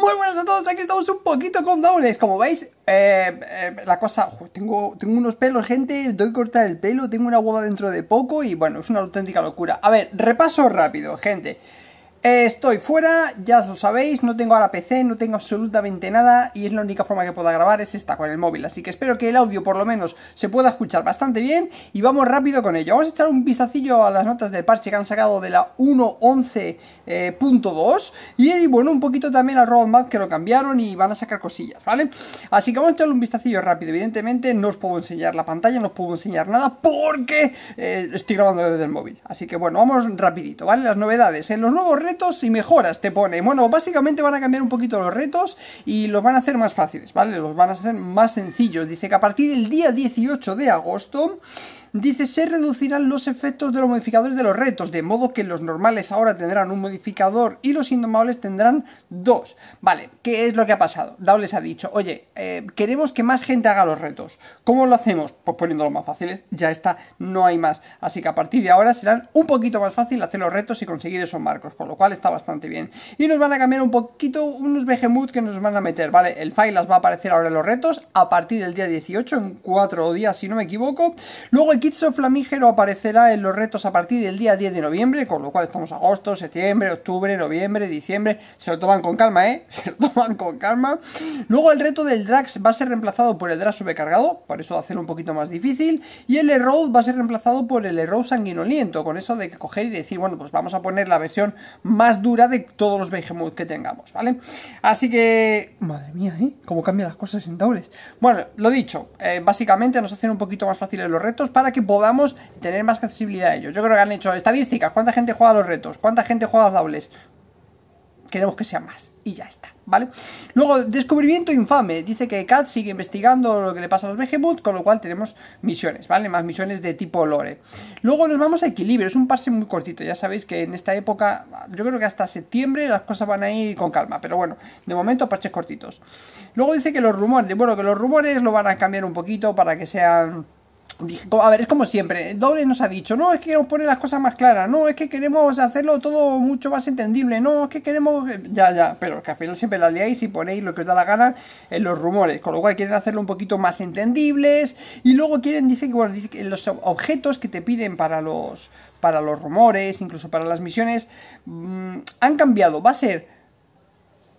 Muy buenas a todos, aquí estamos un poquito con dobles Como veis, eh, eh, la cosa... tengo, tengo unos pelos, gente, tengo que cortar el pelo Tengo una boda dentro de poco y bueno, es una auténtica locura A ver, repaso rápido, gente Estoy fuera, ya lo sabéis, no tengo ahora PC, no tengo absolutamente nada y es la única forma que puedo grabar es esta con el móvil, así que espero que el audio por lo menos se pueda escuchar bastante bien y vamos rápido con ello. Vamos a echar un vistacillo a las notas del parche que han sacado de la 1.11.2 y bueno, un poquito también al roadmap que lo cambiaron y van a sacar cosillas, ¿vale? Así que vamos a echar un vistacillo rápido, evidentemente no os puedo enseñar la pantalla, no os puedo enseñar nada porque eh, estoy grabando desde el móvil, así que bueno, vamos rapidito, ¿vale? Las novedades, en los nuevos y mejoras te pone. Bueno, básicamente van a cambiar un poquito los retos y los van a hacer más fáciles, ¿vale? Los van a hacer más sencillos. Dice que a partir del día 18 de agosto Dice, se reducirán los efectos de los modificadores de los retos, de modo que los normales ahora tendrán un modificador y los indomables tendrán dos. Vale, ¿qué es lo que ha pasado? Dao les ha dicho, oye, eh, queremos que más gente haga los retos. ¿Cómo lo hacemos? Pues poniéndolo más fáciles, ya está, no hay más. Así que a partir de ahora serán un poquito más fácil hacer los retos y conseguir esos marcos, con lo cual está bastante bien. Y nos van a cambiar un poquito unos Behemoths que nos van a meter, ¿vale? El file las va a aparecer ahora en los retos a partir del día 18, en cuatro días si no me equivoco. Luego el Kitso Flamígero aparecerá en los retos a partir del día 10 de noviembre, con lo cual estamos agosto, septiembre, octubre, noviembre, diciembre. Se lo toman con calma, ¿eh? Se lo toman con calma. Luego el reto del Drax va a ser reemplazado por el Drax sobrecargado, por eso va a ser un poquito más difícil. Y el Erode va a ser reemplazado por el Erode sanguinoliento, con eso de que coger y decir, bueno, pues vamos a poner la versión más dura de todos los Behemoth que tengamos, ¿vale? Así que... Madre mía, ¿eh? Cómo cambian las cosas en Taures. Bueno, lo dicho, eh, básicamente nos hacen un poquito más fáciles los retos para que que podamos tener más accesibilidad a ellos. Yo creo que han hecho estadísticas, cuánta gente juega los retos, cuánta gente juega los dobles. Queremos que sea más. Y ya está, ¿vale? Luego, descubrimiento infame. Dice que Kat sigue investigando lo que le pasa a los Behemoth, con lo cual tenemos misiones, ¿vale? Más misiones de tipo lore. Luego nos vamos a equilibrio. Es un pase muy cortito. Ya sabéis que en esta época, yo creo que hasta septiembre las cosas van a ir con calma. Pero bueno, de momento parches cortitos. Luego dice que los rumores, bueno, que los rumores lo van a cambiar un poquito para que sean a ver, es como siempre, Doble nos ha dicho, no, es que queremos poner las cosas más claras, no, es que queremos hacerlo todo mucho más entendible, no, es que queremos... Ya, ya, pero que al final siempre las leáis y ponéis lo que os da la gana en los rumores, con lo cual quieren hacerlo un poquito más entendibles y luego quieren, dicen que, los objetos que te piden para los, para los rumores, incluso para las misiones, mm, han cambiado, va a ser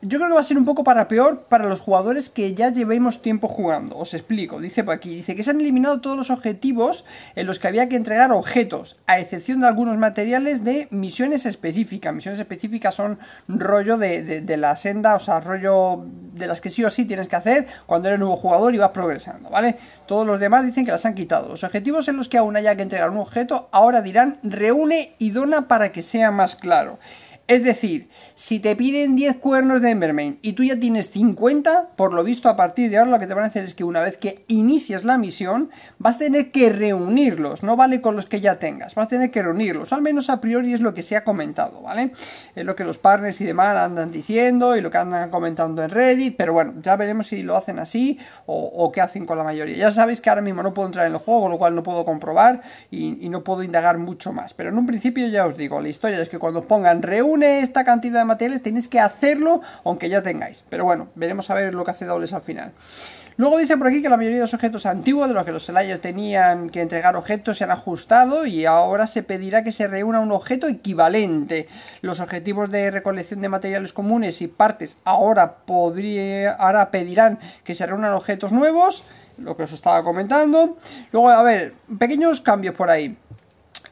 yo creo que va a ser un poco para peor para los jugadores que ya llevemos tiempo jugando. Os explico, dice por aquí, dice que se han eliminado todos los objetivos en los que había que entregar objetos, a excepción de algunos materiales de misiones específicas. Misiones específicas son rollo de, de la senda, o sea, rollo de las que sí o sí tienes que hacer cuando eres nuevo jugador y vas progresando, ¿vale? Todos los demás dicen que las han quitado. Los objetivos en los que aún haya que entregar un objeto ahora dirán reúne y dona para que sea más claro. Es decir, si te piden 10 cuernos de Embermane y tú ya tienes 50, por lo visto a partir de ahora lo que te van a hacer es que una vez que inicias la misión, vas a tener que reunirlos, no vale con los que ya tengas, vas a tener que reunirlos, al menos a priori es lo que se ha comentado, ¿vale? Es lo que los partners y demás andan diciendo y lo que andan comentando en Reddit, pero bueno, ya veremos si lo hacen así o, qué hacen con la mayoría. Ya sabéis que ahora mismo no puedo entrar en el juego, lo cual no puedo comprobar y, no puedo indagar mucho más, pero en un principio ya os digo, la historia es que cuando pongan reúnen, esta cantidad de materiales tenéis que hacerlo aunque ya tengáis. Pero bueno, veremos a ver lo que hace dobles al final. Luego dice por aquí que la mayoría de los objetos antiguos de los que los Selayers tenían que entregar objetos se han ajustado y ahora se pedirá que se reúna un objeto equivalente. Los objetivos de recolección de materiales comunes y partes ahora, podría, ahora pedirán que se reúnan objetos nuevos, lo que os estaba comentando. Luego, a ver, pequeños cambios por ahí.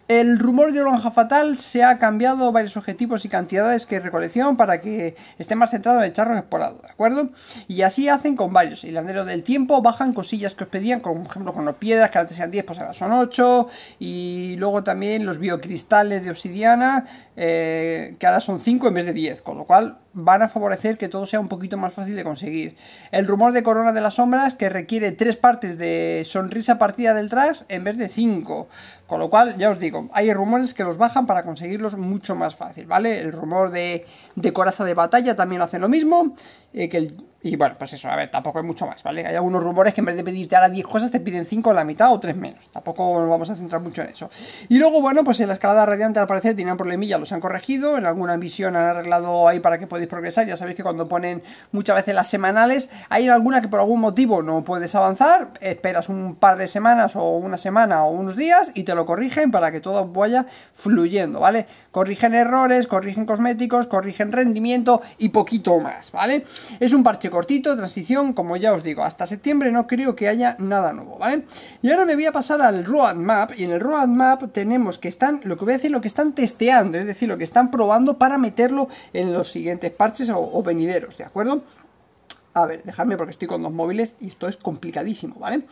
El rumor de Lonja Fatal se ha cambiado varios objetivos y cantidades que recolección para que esté más centrado en el charro explorado, ¿de acuerdo? Y así hacen con varios. Y andero del tiempo bajan cosillas que os pedían, como por ejemplo con las piedras, que antes eran sean 10, pues ahora son 8. Y luego también los biocristales de obsidiana, eh, que ahora son 5 en vez de 10, con lo cual van a favorecer que todo sea un poquito más fácil de conseguir. El rumor de Corona de las Sombras que requiere tres partes de sonrisa partida del tras en vez de cinco. Con lo cual, ya os digo, hay rumores que los bajan para conseguirlos mucho más fácil, ¿vale? El rumor de, de Coraza de Batalla también hace lo mismo, eh, que el y bueno, pues eso, a ver, tampoco hay mucho más, ¿vale? Hay algunos rumores que en vez de pedirte ahora 10 cosas, te piden 5 la mitad o 3 menos. Tampoco nos vamos a centrar mucho en eso. Y luego, bueno, pues en la escalada radiante al parecer tenían problemilla, los han corregido. En alguna misión han arreglado ahí para que podáis progresar. Ya sabéis que cuando ponen muchas veces las semanales, hay alguna que por algún motivo no puedes avanzar. Esperas un par de semanas o una semana o unos días y te lo corrigen para que todo vaya fluyendo, ¿vale? Corrigen errores, corrigen cosméticos, corrigen rendimiento y poquito más, ¿vale? Es un parche cortito, transición, como ya os digo, hasta septiembre no creo que haya nada nuevo, ¿vale? Y ahora me voy a pasar al roadmap, y en el roadmap tenemos que están, lo que voy a decir, lo que están testeando, es decir, lo que están probando para meterlo en los siguientes parches o, o venideros, ¿de acuerdo? A ver, dejadme porque estoy con dos móviles y esto es complicadísimo, ¿vale?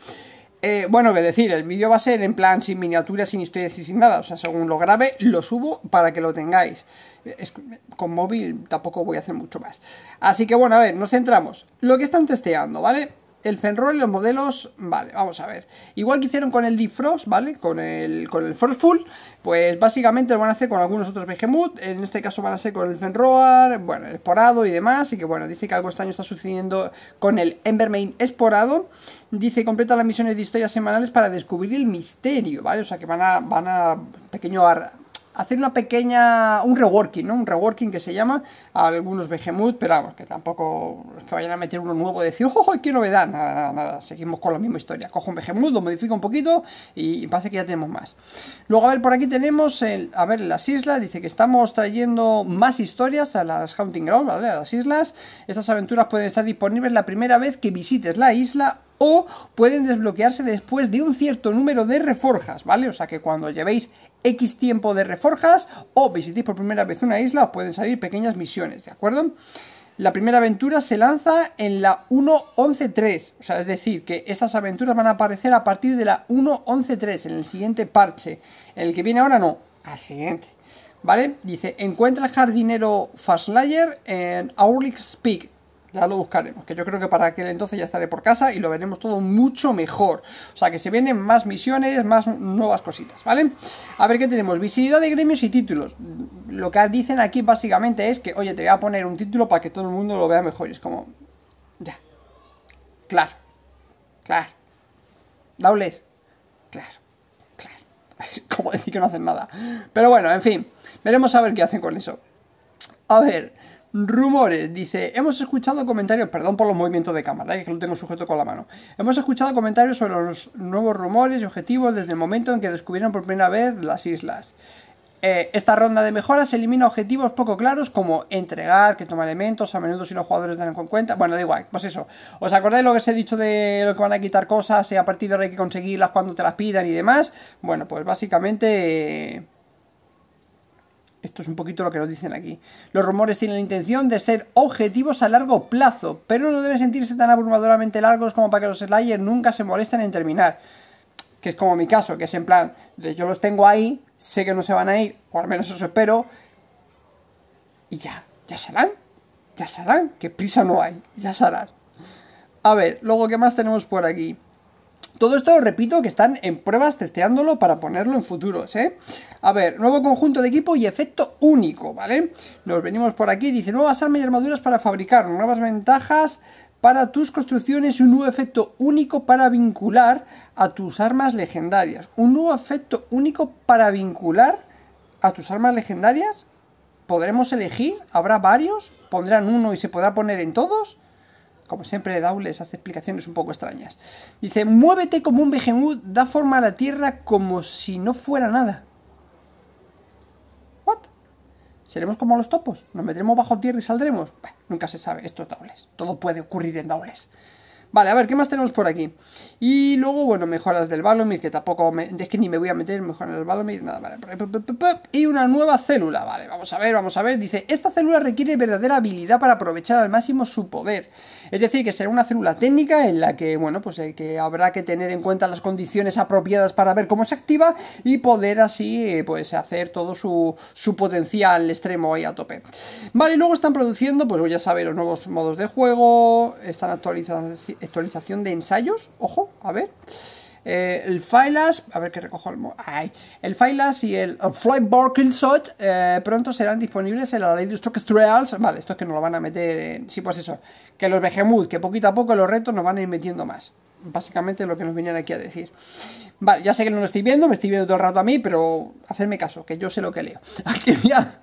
Eh, bueno, que decir, el vídeo va a ser en plan sin miniaturas, sin historias y sin nada. O sea, según lo grabe, lo subo para que lo tengáis. con móvil tampoco voy a hacer mucho más. Así que bueno, a ver, nos centramos. Lo que están testeando, ¿vale? el Fenroar y los modelos, vale, vamos a ver. Igual que hicieron con el Defrost, ¿vale? Con el, con el Frostful pues básicamente lo van a hacer con algunos otros Behemoth, en este caso van a ser con el Fenroar, bueno, el Esporado y demás, y que bueno, dice que algo extraño está sucediendo con el Embermain Esporado. Dice, completa las misiones de historias semanales para descubrir el misterio, ¿vale? O sea que van a, van a, pequeño hacer una pequeña, un reworking, ¿no? Un reworking que se llama a algunos Behemoth, pero vamos, que tampoco es que vayan a meter uno nuevo y decir, ¡oh, qué novedad! Nada, nada, seguimos con la misma historia. Cojo un Behemoth, lo modifico un poquito y, parece que ya tenemos más. Luego, a ver, por aquí tenemos, a ver, las islas, dice que estamos trayendo más historias a las Hunting Grounds, ¿vale? A las islas. Estas aventuras pueden estar disponibles la primera vez que visites la isla o pueden desbloquearse después de un cierto número de reforjas, ¿vale? O sea que cuando llevéis X tiempo de reforjas o visitéis por primera vez una isla, os pueden salir pequeñas misiones, ¿de acuerdo? La primera aventura se lanza en la 1.11.3, o sea, es decir, que estas aventuras van a aparecer a partir de la 1.11.3, en el siguiente parche. En el que viene ahora no, al siguiente. ¿Vale? Dice, encuentra el jardinero Faslayer en Auric Peak ya lo buscaremos, que yo creo que para aquel entonces ya estaré por casa y lo veremos todo mucho mejor. O sea, que se vienen más misiones, más nuevas cositas, ¿vale? A ver qué tenemos, visibilidad de gremios y títulos. Lo que dicen aquí básicamente es que, oye, te voy a poner un título para que todo el mundo lo vea mejor. es como, ya, claro, claro, daules, claro, claro. Es como decir que no hacen nada. Pero bueno, en fin, veremos a ver qué hacen con eso. A ver, Rumores, dice, hemos escuchado comentarios, perdón por los movimientos de cámara, eh, que lo tengo sujeto con la mano. Hemos escuchado comentarios sobre los nuevos rumores y objetivos desde el momento en que descubrieron por primera vez las islas. Eh, esta ronda de mejoras elimina objetivos poco claros como entregar, que toma elementos, a menudo si los jugadores dan en cuenta. Bueno, da igual, pues eso. ¿Os acordáis lo que os he dicho de lo que van a quitar cosas y eh, a partir de ahora hay que conseguirlas cuando te las pidan y demás? Bueno, pues básicamente... Esto es un poquito lo que nos dicen aquí. Los rumores tienen la intención de ser objetivos a largo plazo, pero no deben sentirse tan abrumadoramente largos como para que los slayers nunca se molesten en terminar. Que es como mi caso, que es en plan, yo los tengo ahí, sé que no se van a ir, o al menos eso espero, y ya, ya serán, ya serán, que prisa no hay, ya serán. A ver, luego, ¿qué más tenemos por aquí? Todo esto, repito, que están en pruebas testeándolo para ponerlo en futuros, ¿eh? A ver, nuevo conjunto de equipo y efecto único, ¿vale? Nos venimos por aquí, dice nuevas armas y armaduras para fabricar, nuevas ventajas para tus construcciones y un nuevo efecto único para vincular a tus armas legendarias. Un nuevo efecto único para vincular a tus armas legendarias. ¿Podremos elegir? ¿Habrá varios? ¿Pondrán uno y se podrá poner en todos? Como siempre, de hace explicaciones un poco extrañas. Dice, muévete como un behemoth, da forma a la tierra como si no fuera nada. ¿What? ¿Seremos como los topos? ¿Nos metremos bajo tierra y saldremos? nunca se sabe, esto es Doubles. Todo puede ocurrir en Doubles. Vale, a ver, ¿qué más tenemos por aquí? Y luego, bueno, mejoras del Balomir, que tampoco me... Es que ni me voy a meter en mejoras del Balomir, nada, vale. Y una nueva célula, vale, vamos a ver, vamos a ver. Dice, esta célula requiere verdadera habilidad para aprovechar al máximo su poder. Es decir, que será una célula técnica en la que, bueno, pues eh, que habrá que tener en cuenta las condiciones apropiadas para ver cómo se activa y poder así, eh, pues, hacer todo su, su potencial extremo ahí a tope. Vale, y luego están produciendo, pues ya sabéis, los nuevos modos de juego, están actualizando actualización de ensayos, ojo, a ver. Eh, el Filas, a ver que recojo el... Ay, el Filas y el, Flight eh, pronto serán disponibles en la ley de Stock Trails. Vale, esto es que nos lo van a meter Sí, pues eso, que los Behemoth, que poquito a poco los retos nos van a ir metiendo más. Básicamente lo que nos venían aquí a decir. Vale, ya sé que no lo estoy viendo, me estoy viendo todo el rato a mí, pero hacerme caso, que yo sé lo que leo. Aquí ya...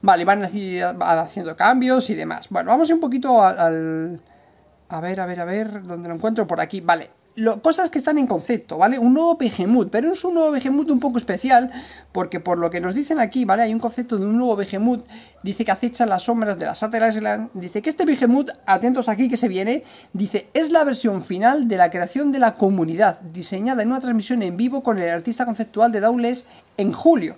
Vale, van haciendo cambios y demás. Bueno, vamos un poquito al a ver, a ver, a ver, ¿dónde lo encuentro? Por aquí, vale. cosas que están en concepto, ¿vale? Un nuevo Behemoth, pero es un nuevo Behemoth un poco especial, porque por lo que nos dicen aquí, ¿vale? Hay un concepto de un nuevo Behemoth, dice que acecha las sombras de la Satellite Island, dice que este Behemoth, atentos aquí que se viene, dice, es la versión final de la creación de la comunidad, diseñada en una transmisión en vivo con el artista conceptual de Daules en julio.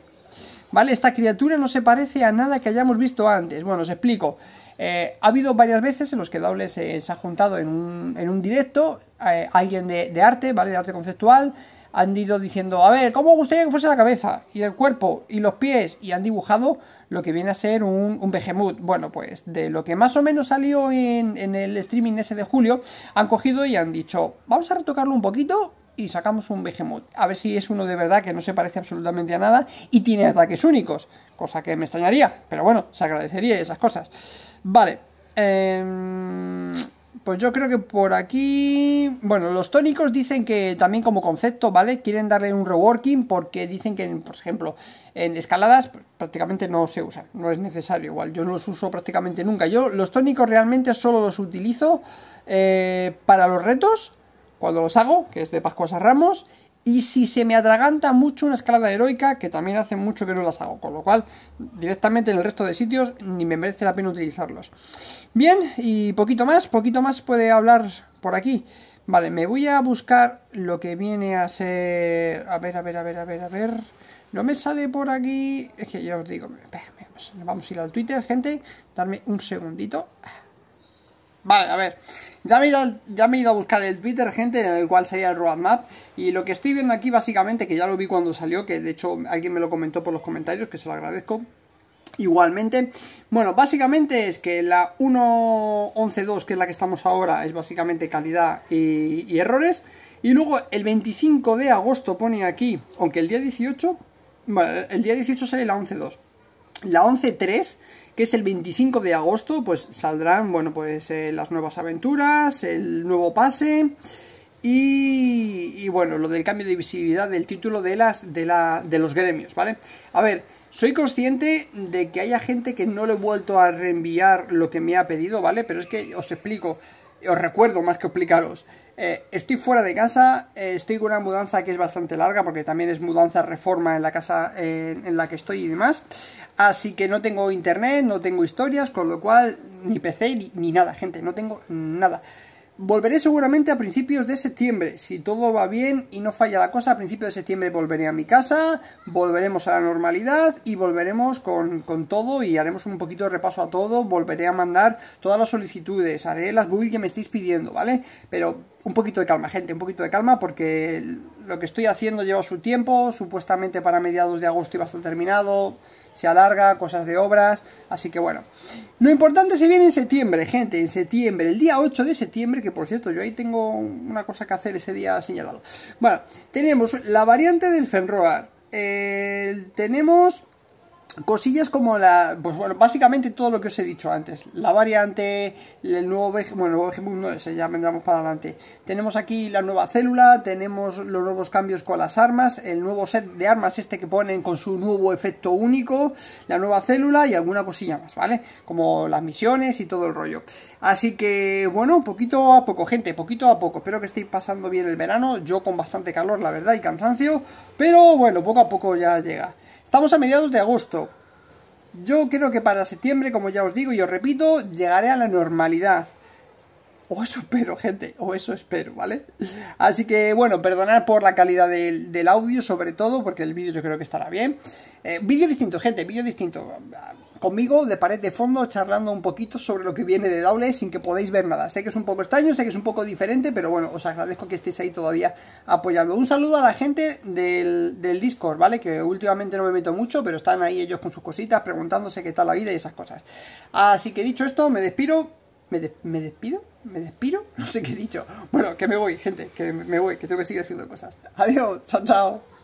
¿Vale? Esta criatura no se parece a nada que hayamos visto antes. Bueno, os explico. Eh, ha habido varias veces en los que Doble eh, se, ha juntado en un, directo, eh, alguien de, arte, ¿vale? De arte conceptual, han ido diciendo, a ver, ¿cómo gustaría que fuese la cabeza y el cuerpo y los pies? Y han dibujado lo que viene a ser un, un behemoth. Bueno, pues de lo que más o menos salió en, el streaming ese de julio, han cogido y han dicho, vamos a retocarlo un poquito y sacamos un Behemoth. A ver si es uno de verdad que no se parece absolutamente a nada y tiene ataques únicos, cosa que me extrañaría, pero bueno, se agradecería esas cosas. Vale. Em, pues yo creo que por aquí... Bueno, los tónicos dicen que también como concepto, ¿vale? Quieren darle un reworking porque dicen que, por ejemplo, en escaladas prácticamente no se usa, no es necesario igual. Yo no los uso prácticamente nunca. Yo los tónicos realmente solo los utilizo eh, para los retos, cuando los hago, que es de Pascuas a Ramos, y si se me atraganta mucho una escalada heroica, que también hace mucho que no las hago, con lo cual directamente en el resto de sitios ni me merece la pena utilizarlos. Bien, y poquito más, poquito más puede hablar por aquí. Vale, me voy a buscar lo que viene a ser... A ver, a ver, a ver, a ver, a ver... No me sale por aquí... Es que yo os digo... Vamos, vamos a ir al Twitter, gente. Darme un segundito. Vale, a ver. Ya me, he ido, ya a buscar el Twitter, gente, en el cual sería el roadmap. Y lo que estoy viendo aquí, básicamente, que ya lo vi cuando salió, que de hecho alguien me lo comentó por los comentarios, que se lo agradezco. Igualmente, bueno, básicamente es que la 1.11.2, que es la que estamos ahora, es básicamente calidad y, y, errores. Y luego el 25 de agosto pone aquí, aunque el día 18, bueno, el día 18 sale la 11.2. La 11.3 que es el 25 de agosto, pues saldrán, bueno, pues eh, las nuevas aventuras, el nuevo pase y, y, bueno, lo del cambio de visibilidad del título de, las, de, la, de los gremios, ¿vale? A ver, soy consciente de que haya gente que no le he vuelto a reenviar lo que me ha pedido, ¿vale? Pero es que os explico, os recuerdo más que explicaros. Eh, estoy fuera de casa, eh, estoy con una mudanza que es bastante larga porque también es mudanza, reforma en la casa eh, en la que estoy y demás. Así que no tengo internet, no tengo historias, con lo cual ni PC ni, nada, gente, no tengo nada. Volveré seguramente a principios de septiembre, si todo va bien y no falla la cosa, a principios de septiembre volveré a mi casa, volveremos a la normalidad y volveremos con, todo y haremos un poquito de repaso a todo, volveré a mandar todas las solicitudes, haré las Google que me estéis pidiendo, ¿vale? Pero un poquito de calma, gente, un poquito de calma porque lo que estoy haciendo lleva su tiempo, supuestamente para mediados de agosto iba a estar terminado, se alarga, cosas de obras, así que bueno. Lo importante se viene en septiembre, gente, en septiembre, el día 8 de septiembre, que por cierto, yo ahí tengo una cosa que hacer ese día señalado. Bueno, tenemos la variante del Fenroar, tenemos cosillas como la. Pues bueno, básicamente todo lo que os he dicho antes. La variante, el nuevo Bueno, el no ese, ya vendremos para adelante. Tenemos aquí la nueva célula, tenemos los nuevos cambios con las armas, el nuevo set de armas, este que ponen con su nuevo efecto único, la nueva célula y alguna cosilla más, ¿vale? Como las misiones y todo el rollo. Así que, bueno, poquito a poco, gente, poquito a poco. Espero que estéis pasando bien el verano. Yo con bastante calor, la verdad, y cansancio. Pero bueno, poco a poco ya llega. Estamos a mediados de agosto. Yo creo que para septiembre, como ya os digo y os repito, llegaré a la normalidad. O eso espero, gente, o eso espero, ¿vale? Así que, bueno, perdonad por la calidad del, audio, sobre todo, porque el vídeo yo creo que estará bien. Eh, vídeo distinto, gente, vídeo distinto conmigo de pared de fondo charlando un poquito sobre lo que viene de Doble eh, sin que podáis ver nada. Sé que es un poco extraño, sé que es un poco diferente, pero bueno, os agradezco que estéis ahí todavía apoyando. Un saludo a la gente del, del Discord, ¿vale? Que últimamente no me meto mucho, pero están ahí ellos con sus cositas preguntándose qué tal la vida y esas cosas. Así que dicho esto, me despido. ¿Me, ¿Me, despido? ¿Me despiro? No sé qué he dicho. Bueno, que me voy, gente, que me voy, que tengo que seguir haciendo cosas. Adiós, chao, chao.